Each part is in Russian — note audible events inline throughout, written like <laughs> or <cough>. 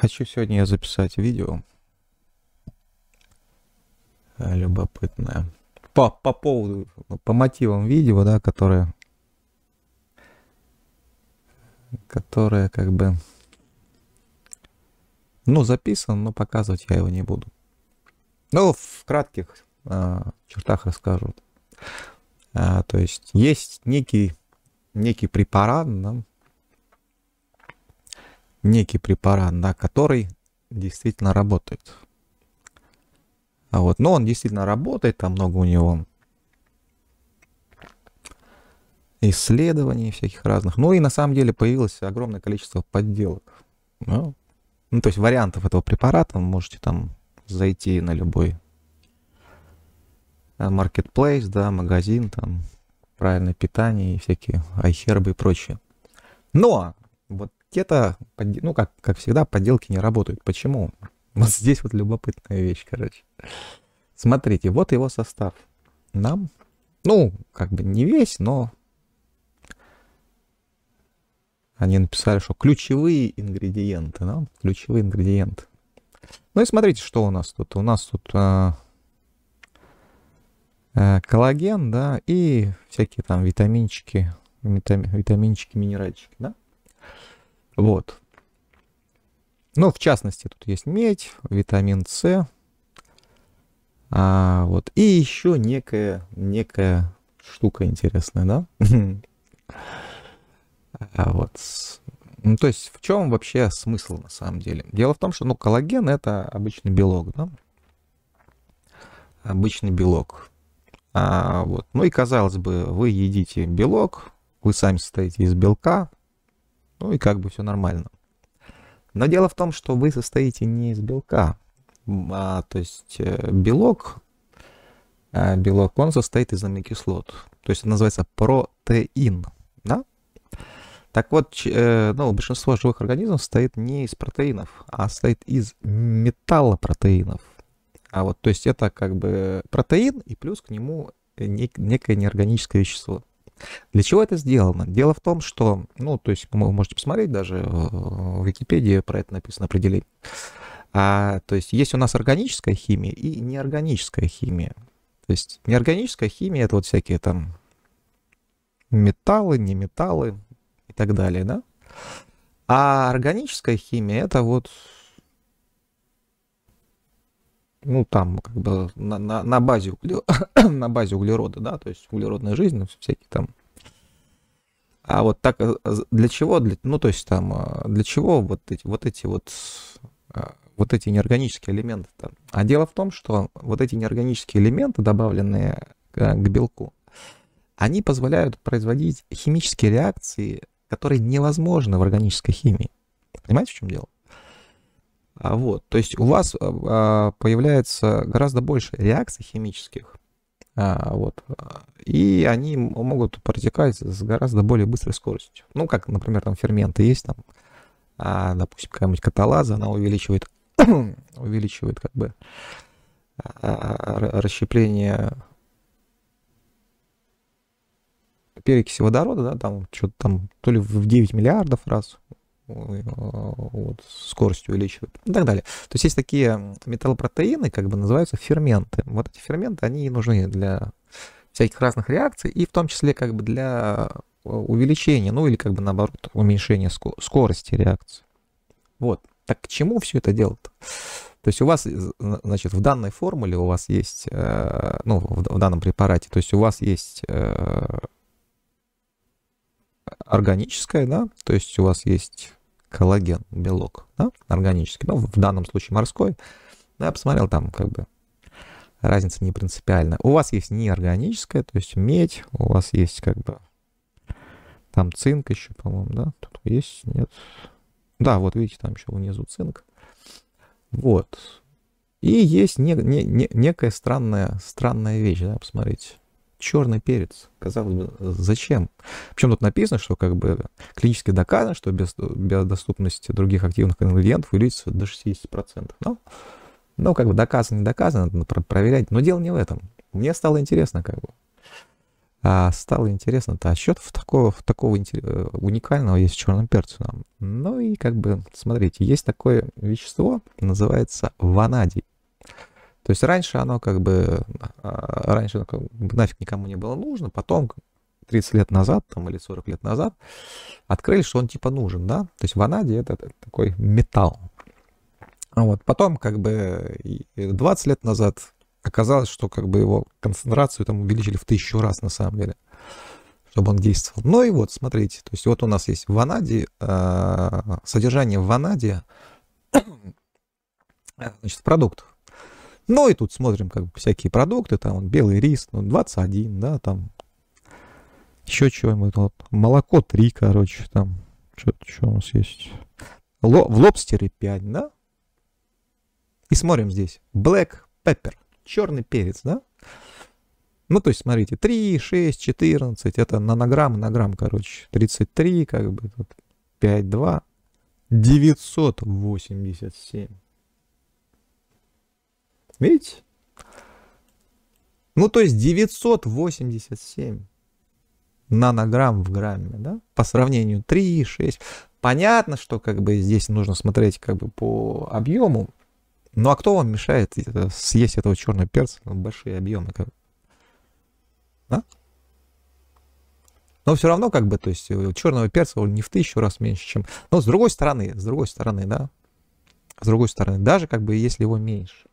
Хочу сегодня записать видео э, любопытное. По, по поводу, по мотивам видео, да, которое, которое как бы, ну, записан, но показывать я его не буду. Ну, в кратких а, чертах расскажу. А, то есть есть некий, некий препарат, да, некий препарат, да, который действительно работает. А вот, но ну, он действительно работает, там много у него исследований всяких разных. Ну и на самом деле появилось огромное количество подделок. Ну, ну то есть вариантов этого препарата вы можете там зайти на любой маркетплейс, э, да, магазин, там, правильное питание и всякие айхербы и прочее. Но вот университета, ну, как, как всегда, подделки не работают. Почему? <laughs> Вот здесь вот любопытная вещь, короче. Смотрите, вот его состав. Нам, ну, как бы не весь, но они написали, что ключевые ингредиенты, да? ключевые ингредиенты. Ну и смотрите, что у нас тут. У нас тут э, э, коллаген, да, и всякие там витаминчики, витаминчики, минеральчики, да. Вот. Ну, в частности, тут есть медь, витамин С. А, вот. И еще некая, некая штука интересная, да? <laughs> А вот. Ну, то есть в чем вообще смысл на самом деле? Дело в том, что ну, коллаген это обычный белок, да? Обычный белок. А, вот. Ну и казалось бы, вы едите белок, вы сами состоите из белка, ну и как бы все нормально. Но дело в том, что вы состоите не из белка. А, то есть э, белок, а, белок, он состоит из аминокислот. То есть это называется протеин. Да? Так вот, э, ну, большинство живых организмов состоит не из протеинов, а состоит из металлопротеинов. А вот, то есть это как бы протеин и плюс к нему некое неорганическое вещество. Для чего это сделано? Дело в том, что, ну, то есть вы можете посмотреть, даже э, в Википедии про это написано определение. А, то есть есть у нас органическая химия и неорганическая химия. То есть неорганическая химия — это вот всякие там металлы, не металлы и так далее, да? А органическая химия — это вот ну, там, как бы, на, на, на, базе, угле... <coughs> на базе углерода, да, то есть углеродная жизнь, ну, всякие там. А вот так, э, для чего, для, ну, то есть там, э, для чего вот эти вот, эти вот, э, вот эти неорганические элементы там? А дело в том, что вот эти неорганические элементы, добавленные к, к белку, они позволяют производить химические реакции, которые невозможны в органической химии. Понимаете, в чем дело? А вот, то есть у вас а, а, появляется гораздо больше реакций химических, а, вот, и они могут протекать с гораздо более быстрой скоростью. Ну, как, например, там ферменты есть, там, допустим, какая-нибудь каталаза, она увеличивает, <coughs> увеличивает как бы расщепление перекиси водорода, да, там что-то там, то ли в 9 миллиардов раз, а, вот, скорость увеличивает и так далее. То есть есть такие металлопротеины, как бы называются ферменты. Вот эти ферменты, они нужны для всяких разных реакций, и в том числе как бы для э, увеличения, ну или как бы наоборот уменьшения скорости реакции. Вот. Так к чему все это дело То есть у вас, э, значит, в данной формуле у вас есть, э, ну, в данном препарате, то есть у вас есть органическое, да, то есть у вас есть коллаген, белок, да, органический, но ну, в данном случае морской, я посмотрел там как бы разница не принципиальная. У вас есть неорганическое, то есть медь, у вас есть как бы там цинк еще, по-моему, да, тут есть, нет. Да, вот видите, там еще внизу цинк. Вот. И есть не, не, не, некая странная, странная вещь, да, посмотрите черный перец. Казалось бы, зачем? Причем тут написано, что как бы клинически доказано, что без, без доступности других активных ингредиентов увеличится до 60%. Но, ну, как бы доказано, не доказано, надо проверять. Но дело не в этом. Мне стало интересно, как бы. А стало интересно, то отсчетов такого, такого э, уникального есть в черном перце. Ну и как бы, смотрите, есть такое вещество, называется ванадий. То есть раньше оно как бы, а, раньше оно как бы нафиг никому не было нужно, потом 30 лет назад там, или 40 лет назад открыли, что он типа нужен, да? То есть ванади это, это такой металл. Вот. Потом как бы 20 лет назад оказалось, что как бы его концентрацию там увеличили в тысячу раз на самом деле, чтобы он действовал. Ну и вот, смотрите, то есть вот у нас есть ванади, э, а, содержание ванадия, <coughs> значит, продуктов. Ну и тут смотрим как бы всякие продукты, там белый рис, ну, 21, да, там еще чего-нибудь, вот, молоко 3, короче, там, что-то что у нас есть. Ло, в лобстере 5, да? И смотрим здесь, black pepper, черный перец, да? Ну, то есть, смотрите, 3, 6, 14, это нанограмм, на грамм, короче, 33, как бы, тут 5, 2, 987. Видите? Ну, то есть 987 нанограмм в грамме, да, по сравнению 3, 6. Понятно, что как бы здесь нужно смотреть как бы по объему. Ну, а кто вам мешает э, съесть этого черного перца? Большие объемы. Как... А? Но все равно, как бы, то есть, э, черного перца он не в тысячу раз меньше, чем... Но с другой стороны, с другой стороны, да, с другой стороны, даже как бы если его меньше,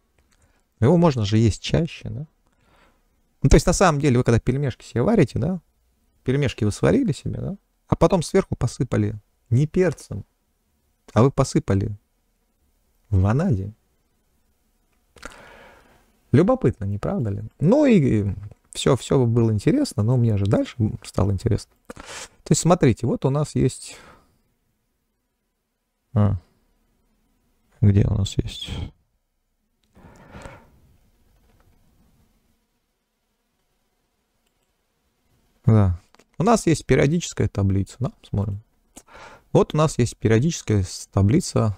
его можно же есть чаще, да? Ну, то есть, на самом деле, вы когда пельмешки себе варите, да, пельмешки вы сварили себе, да, а потом сверху посыпали не перцем, а вы посыпали ванадием. Любопытно, не правда ли? Ну и все, все было интересно, но мне же дальше стало интересно. То есть, смотрите, вот у нас есть... А, где у нас есть... Да. У нас есть периодическая таблица, да, смотрим. Вот у нас есть периодическая таблица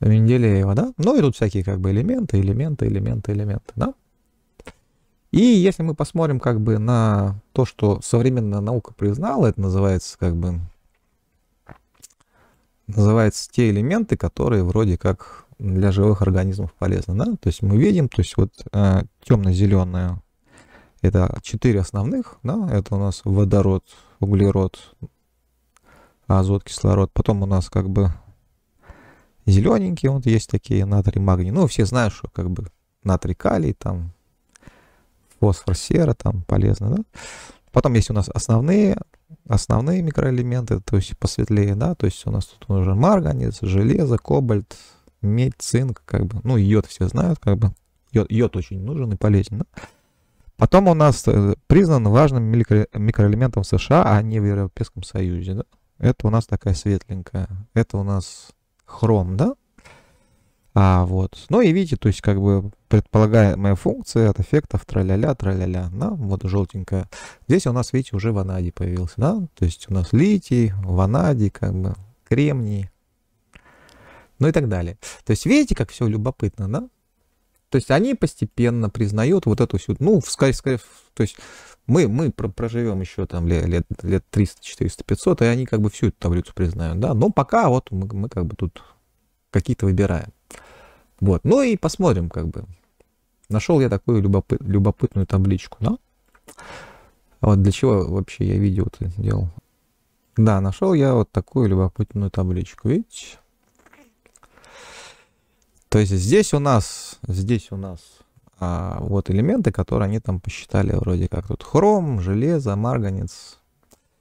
Менделеева, да? Ну и тут всякие как бы элементы, элементы, элементы, элементы, да? И если мы посмотрим как бы на то, что современная наука признала, это называется как бы называется те элементы, которые вроде как для живых организмов полезны, да? То есть мы видим, то есть вот э, темно-зеленая это четыре основных, да, это у нас водород, углерод, азот, кислород. Потом у нас как бы зелененькие, вот есть такие натрий, магний. Ну, все знают, что как бы натрий, калий, там фосфор, сера, там полезно, да. Потом есть у нас основные, основные микроэлементы, то есть посветлее, да, то есть у нас тут уже марганец, железо, кобальт, медь, цинк, как бы, ну, йод все знают, как бы, йод, йод очень нужен и полезен, да? Потом у нас э, признан важным микроэлементом США, а не в Европейском Союзе. Да? Это у нас такая светленькая. Это у нас хром, да? А, вот. Ну и видите, то есть как бы предполагаемая функция от эффектов траля-ля, траля-ля, да, вот желтенькая. Здесь у нас, видите, уже ванадий появился, да, то есть у нас литий, ванадий, как бы, кремний, ну и так далее. То есть видите, как все любопытно, да? То есть они постепенно признают вот эту всю, ну, в, в, то есть мы, мы проживем еще там лет, лет, лет 300, 400, 500, и они как бы всю эту таблицу признают, да, но пока вот мы, мы как бы тут какие-то выбираем. Вот, ну и посмотрим как бы. Нашел я такую любопыт, любопытную табличку, да? А вот для чего вообще я видео это делал? Да, нашел я вот такую любопытную табличку, видите? То есть здесь у нас, здесь у нас а, вот элементы, которые они там посчитали вроде как тут хром, железо, марганец.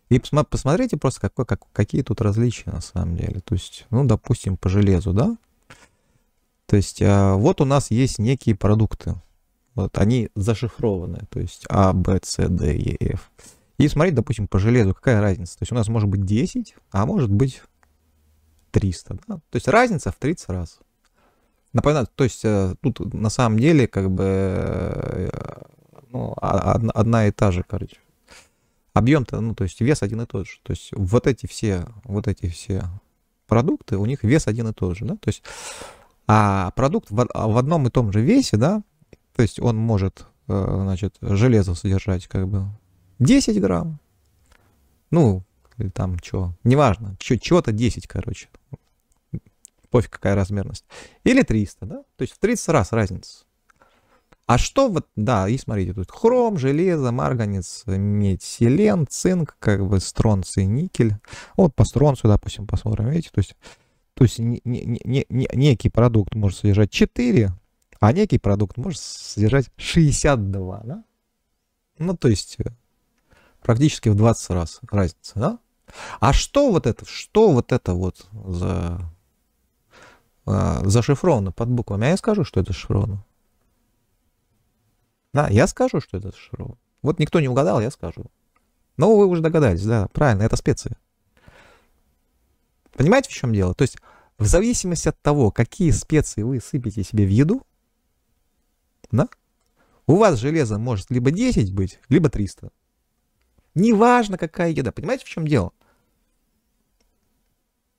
И посмотрите просто, какой, как, какие тут различия на самом деле. То есть, ну, допустим, по железу, да? То есть а, вот у нас есть некие продукты. Вот они зашифрованы, то есть А, Б, С, Д, Е, Ф. И смотреть, допустим, по железу, какая разница. То есть у нас может быть 10, а может быть 300. Да? То есть разница в 30 раз. Напоминаю, то есть э, тут на самом деле как бы э, ну, а, одна, одна и та же, короче. Объем-то, ну, то есть вес один и тот же. То есть вот эти все, вот эти все продукты, у них вес один и тот же, да, то есть а продукт в, а в одном и том же весе, да, то есть он может, э, значит, железо содержать как бы 10 грамм, ну, или там что, неважно, чего-то 10, короче, пофиг какая размерность. Или 300, да? То есть в 30 раз разница. А что вот, да, и смотрите, тут хром, железо, марганец, медь, селен, цинк, как бы стронций, никель. Вот по стронцию, допустим, посмотрим, видите, то есть, то есть не, не, не, не, некий продукт может содержать 4, а некий продукт может содержать 62, да? Ну, то есть э, практически в 20 раз разница, да? А что вот это, что вот это вот за а, зашифровано под буквами, а я скажу, что это зашифровано. Да, я скажу, что это зашифровано. Вот никто не угадал, я скажу. Но вы уже догадались, да, правильно, это специи. Понимаете, в чем дело? То есть в зависимости от того, какие специи вы сыпете себе в еду, да, у вас железо может либо 10 быть, либо 300. Неважно, какая еда. Понимаете, в чем дело?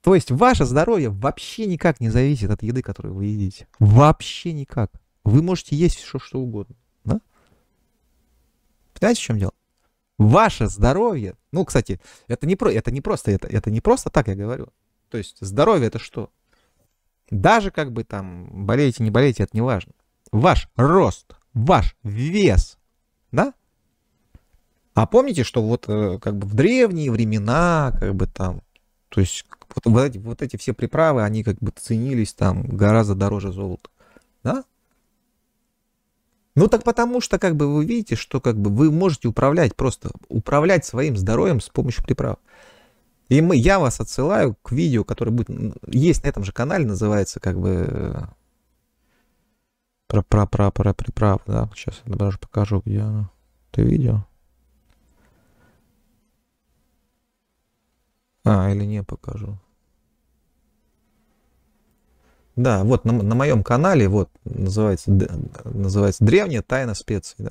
То есть ваше здоровье вообще никак не зависит от еды, которую вы едите. Вообще никак. Вы можете есть все, что угодно. Да? Понимаете, в чем дело? Ваше здоровье, ну, кстати, это не, про, это не просто, это, это не просто так я говорю. То есть здоровье это что? Даже как бы там болеете, не болеете, это не важно. Ваш рост, ваш вес, да? А помните, что вот э, как бы в древние времена, как бы там то есть вот, вот, эти, вот эти все приправы, они как бы ценились там гораздо дороже золота. Да? Ну так потому что как бы вы видите, что как бы вы можете управлять просто, управлять своим здоровьем с помощью приправ. И мы, я вас отсылаю к видео, которое будет, есть на этом же канале, называется как бы э, про про про про приправ, да, сейчас я даже покажу, где оно. Ты видео? А, или не покажу. Да, вот на, на моем канале, вот, называется, называется «Древняя тайна специй», да.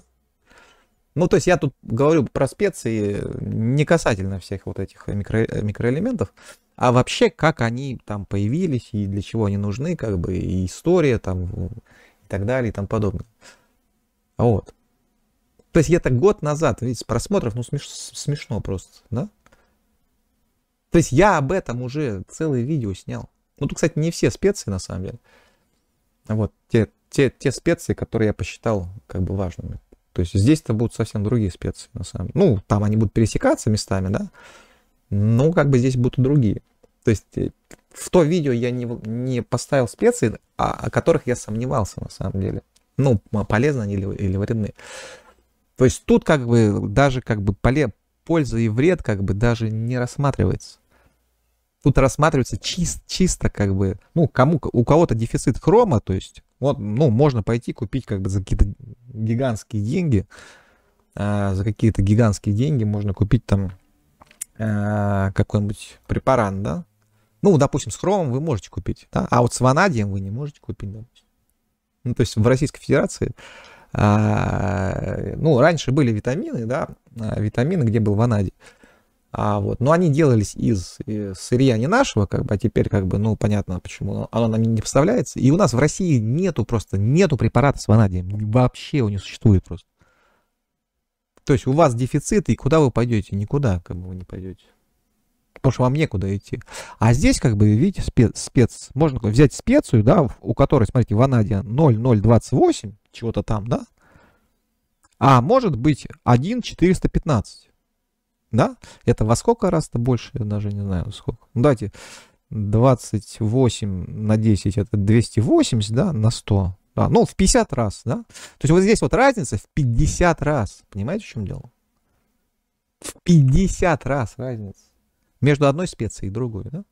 Ну, то есть я тут говорю про специи не касательно всех вот этих микро, э, микроэлементов, а вообще, как они там появились и для чего они нужны, как бы, и история там, и так далее, и тому подобное. Вот. То есть я так год назад, видите, просмотров, ну, смеш, смешно просто, да? То есть я об этом уже целое видео снял. Ну, тут, кстати, не все специи, на самом деле. Вот, те, те, те специи, которые я посчитал как бы важными. То есть здесь-то будут совсем другие специи, на самом деле. Ну, там они будут пересекаться местами, да. Ну, как бы здесь будут другие. То есть э, в то видео я не, не поставил специи, о, а, о которых я сомневался, на самом деле. Ну, полезны они или, или вредны. То есть тут как бы даже как бы поле, польза и вред как бы даже не рассматривается. Тут рассматривается чист, чисто как бы, ну, кому, у кого-то дефицит хрома, то есть, вот, ну, можно пойти купить как бы за какие-то гигантские деньги, э, за какие-то гигантские деньги можно купить там э, какой-нибудь препарат, да? Ну, допустим, с хромом вы можете купить, да? а вот с ванадием вы не можете купить, допустим. Ну, то есть в Российской Федерации а, ну, раньше были витамины, да, а, витамины, где был ванадий. А вот, но они делались из сырья не нашего, как бы, а теперь, как бы, ну, понятно, почему оно нам не поставляется. И у нас в России нету просто, нету препарата с ванадием. Ну, вообще его не существует просто. То есть у вас дефицит, и куда вы пойдете? Никуда, как бы, вы не пойдете. Потому что вам некуда идти. А здесь, как бы, видите, спец, спец. Можно взять специю, да, у которой, смотрите, ванадия 0,028, чего-то там, да? А может быть 1,415. Да? Это во сколько раз-то больше? Я даже не знаю, сколько. Ну, давайте 28 на 10 это 280, да, на 100. Да, ну, в 50 раз, да? То есть вот здесь вот разница в 50 раз. Понимаете, в чем дело? В 50 раз разница между одной специей и другой, да?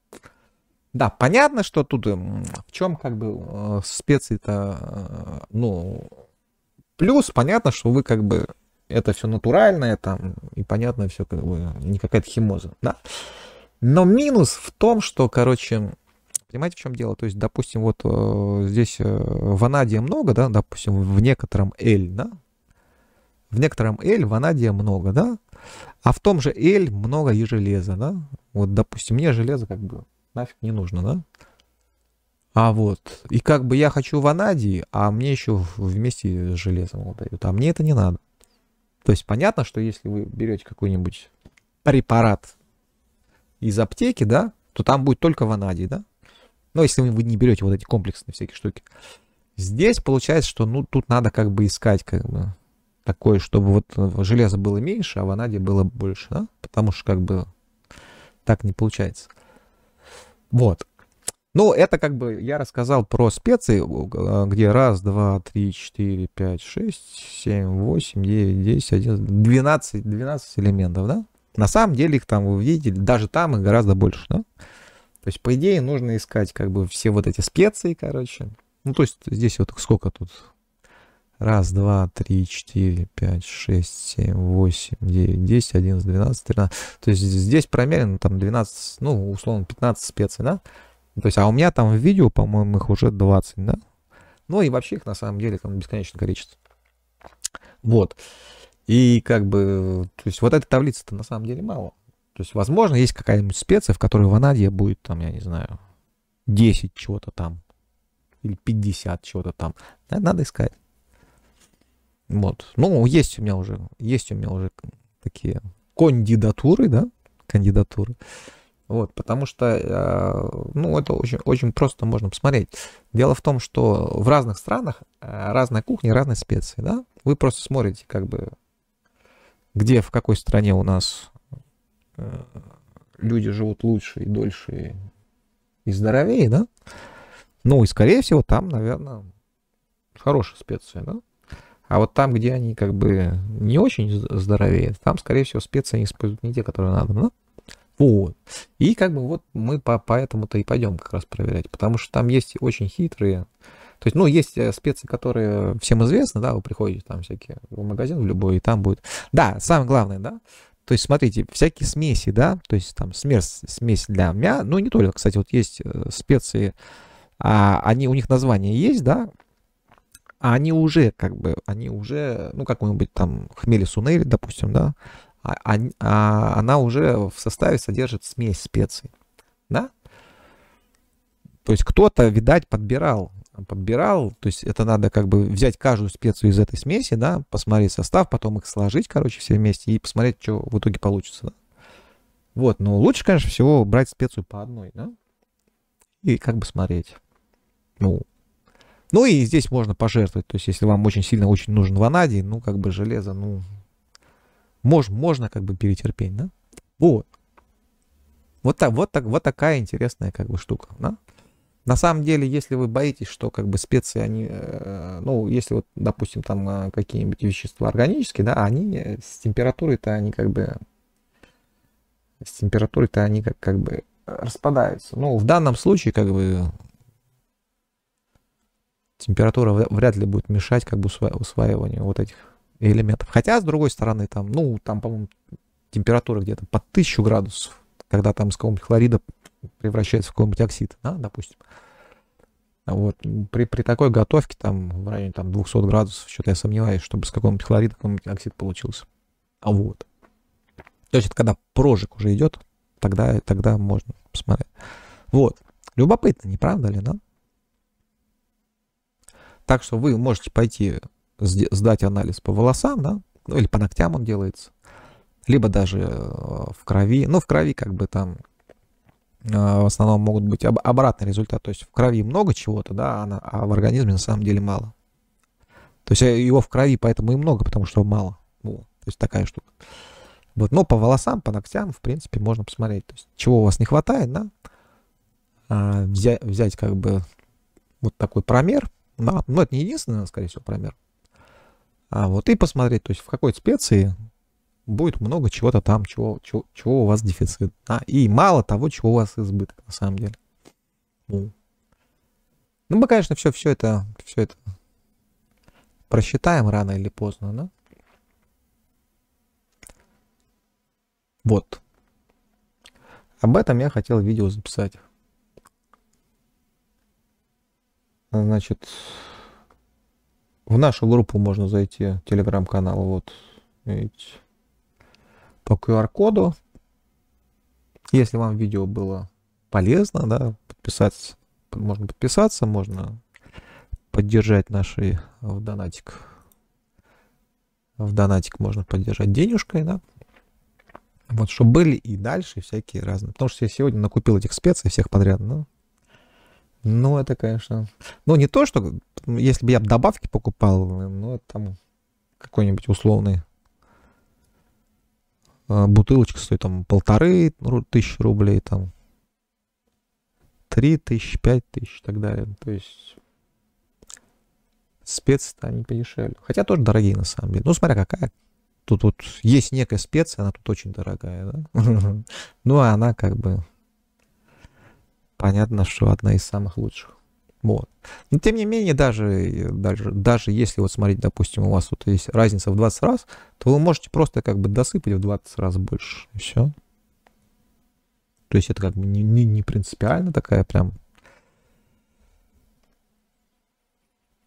Да, понятно, что тут эм, в чем как бы э, специи-то, э, ну, плюс, понятно, что вы как бы это все натуральное там, и понятно все как бы, не какая-то химоза, да. Но минус в том, что, короче, понимаете, в чем дело? То есть, допустим, вот э, здесь э, ванадия много, да, допустим, в некотором L, да, в некотором L ванадия много, да, а в том же L много и железа, да. Вот, допустим, мне железо как бы нафиг не нужно, да? А вот, и как бы я хочу ванадий, а мне еще вместе с железом его дают, а мне это не надо. То есть понятно, что если вы берете какой-нибудь препарат из аптеки, да, то там будет только ванадий, да? Но если вы не берете вот эти комплексные всякие штуки. Здесь получается, что ну тут надо как бы искать как бы такое, чтобы вот э, железа было меньше, а ванадия было больше, да? Потому что как бы так не получается. Вот. Ну, это как бы я рассказал про специи, а, где раз, два, три, четыре, пять, шесть, семь, восемь, девять, десять, одиннадцать, двенадцать, двенадцать элементов, да? На самом деле их там вы видели, даже там их гораздо больше, да? То есть, по идее, нужно искать как бы все вот эти специи, короче. Ну, то есть, здесь вот сколько тут? Раз, два, три, четыре, пять, шесть, семь, восемь, девять, десять, одиннадцать, двенадцать, тринадцать. То есть здесь промерено там двенадцать, ну, условно, пятнадцать специй, да? То есть, а у меня там в видео, по-моему, их уже двадцать, да? Ну и вообще их на самом деле там бесконечное количество. Вот. И как бы, то есть вот этой таблицы-то на самом деле мало. То есть, возможно, есть какая-нибудь специя, в которой в Анадье будет там, я не знаю, 10 чего-то там или 50 чего-то там. Надо искать. Вот. Ну, есть у меня уже, есть у меня уже такие кандидатуры, да, кандидатуры. Вот, потому что, э, ну, это очень, очень просто можно посмотреть. Дело в том, что в разных странах э, разная кухня, разные специи, да. Вы просто смотрите, как бы, где, в какой стране у нас э, люди живут лучше и дольше и здоровее, да. Ну, и, скорее всего, там, наверное, хорошая специя, да. А вот там, где они как бы не очень здоровеют, там, скорее всего, специи используют не те, которые надо. Ну, вот. И как бы вот мы по, поэтому-то и пойдем как раз проверять, потому что там есть очень хитрые. То есть, ну, есть э, специи, которые всем известны, да, вы приходите там всякие в магазин в любой, и там будет. Да, самое главное, да, то есть, смотрите, всякие смеси, да, то есть там смесь, смесь для мя, ну не только, кстати, вот есть э, специи, а, они, у них название есть, да, а они уже, как бы, они уже, ну, какой-нибудь там хмели сунели допустим, да, а, а, а она уже в составе содержит смесь специй, да? То есть кто-то, видать, подбирал, подбирал, то есть это надо как бы взять каждую специю из этой смеси, да, посмотреть состав, потом их сложить, короче, все вместе и посмотреть, что в итоге получится, да? Вот, но лучше, конечно, всего брать специю по одной, да? И как бы смотреть. Ну, ну и здесь можно пожертвовать. То есть, если вам очень сильно очень нужен ванадий, ну, как бы железо, ну, мож, можно как бы перетерпеть, да? Вот. Вот, так, вот, так, вот такая интересная как бы штука, да? На самом деле, если вы боитесь, что как бы специи, они, э, ну, если вот, допустим, там э, какие-нибудь вещества органические, да, они э, с температурой-то они как бы, с температурой-то они как, как бы распадаются. Ну, в данном случае, как бы, температура вряд ли будет мешать как бы усваиванию вот этих элементов. Хотя, с другой стороны, там, ну, там, по-моему, температура где-то под 1000 градусов, когда там с какого-нибудь хлорида превращается в какой-нибудь оксид, да, допустим. Вот. При, при такой готовке, там, в районе там, 200 градусов, что-то я сомневаюсь, чтобы с какого-нибудь хлорида какой-нибудь оксид получился. А вот. То есть это когда прожиг уже идет, тогда, тогда можно посмотреть. Вот. Любопытно, не правда ли, да? Так что вы можете пойти сдать анализ по волосам, да, ну или по ногтям он делается, либо даже э, в крови. Ну, в крови как бы там э, в основном могут быть об, обратный результат. То есть в крови много чего-то, да, а, а в организме на самом деле мало. То есть э, его в крови поэтому и много, потому что мало. Ну, то есть такая штука. Вот, но по волосам, по ногтям, в принципе, можно посмотреть, то есть, чего у вас не хватает, да, а, взять, взять как бы вот такой промер, на, ну, это не единственный, скорее всего, пример. А вот и посмотреть, то есть в какой специи будет много чего-то там, чего, чего, чего у вас дефицит. А, и мало того, чего у вас избыток на самом деле. Ну, ну мы, конечно, все, все это, все это просчитаем рано или поздно, да? Вот. Об этом я хотел видео записать. А, значит, в нашу группу можно зайти, телеграм-канал, вот, видите, по QR-коду. Если вам видео было полезно, да, подписаться, можно подписаться, можно поддержать наши в донатик. В донатик можно поддержать денежкой, да. Вот, чтобы были и дальше всякие разные. Потому что я сегодня накупил этих специй всех подряд, ну, ну, это, конечно... Ну, не то, что... Если бы я добавки покупал, ну, там какой-нибудь условный а, бутылочка стоит там полторы тысячи рублей, там три тысячи, пять тысяч и так далее. То есть специи-то они подешевле. Хотя тоже дорогие на самом деле. Ну, смотря какая. Тут вот есть некая специя, она тут очень дорогая, да? <laughs> Ну, а она как бы понятно, что одна из самых лучших. Вот. Но тем не менее, даже, даже, даже если вот смотреть, допустим, у вас вот есть разница в 20 раз, то вы можете просто как бы досыпать в 20 раз больше. И все. То есть это как бы не, не, не принципиально такая прям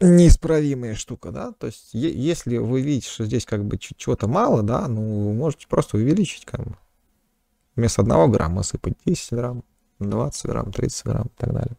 неисправимая штука, да, то есть если вы видите, что здесь как бы чего-то мало, да, ну, вы можете просто увеличить, как бы, вместо одного грамма сыпать 10 грамм, 20 грамм, 30 грамм и так далее.